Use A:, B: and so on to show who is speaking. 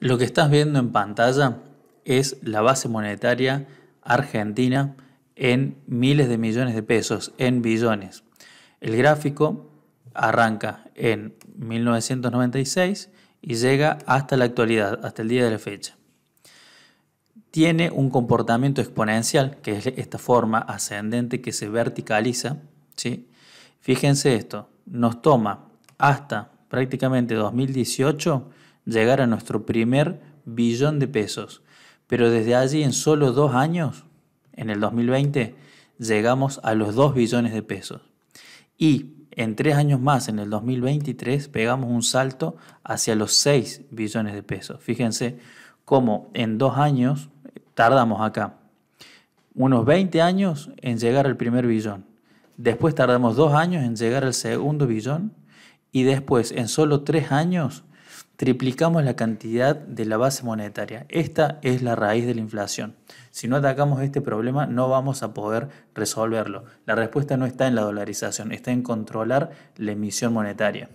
A: Lo que estás viendo en pantalla es la base monetaria argentina en miles de millones de pesos, en billones. El gráfico arranca en 1996 y llega hasta la actualidad, hasta el día de la fecha. Tiene un comportamiento exponencial, que es esta forma ascendente que se verticaliza. ¿sí? Fíjense esto, nos toma hasta prácticamente 2018 llegar a nuestro primer billón de pesos. Pero desde allí, en solo dos años, en el 2020, llegamos a los dos billones de pesos. Y en tres años más, en el 2023, pegamos un salto hacia los seis billones de pesos. Fíjense cómo en dos años tardamos acá unos 20 años en llegar al primer billón. Después tardamos dos años en llegar al segundo billón. Y después, en solo tres años, triplicamos la cantidad de la base monetaria. Esta es la raíz de la inflación. Si no atacamos este problema, no vamos a poder resolverlo. La respuesta no está en la dolarización, está en controlar la emisión monetaria.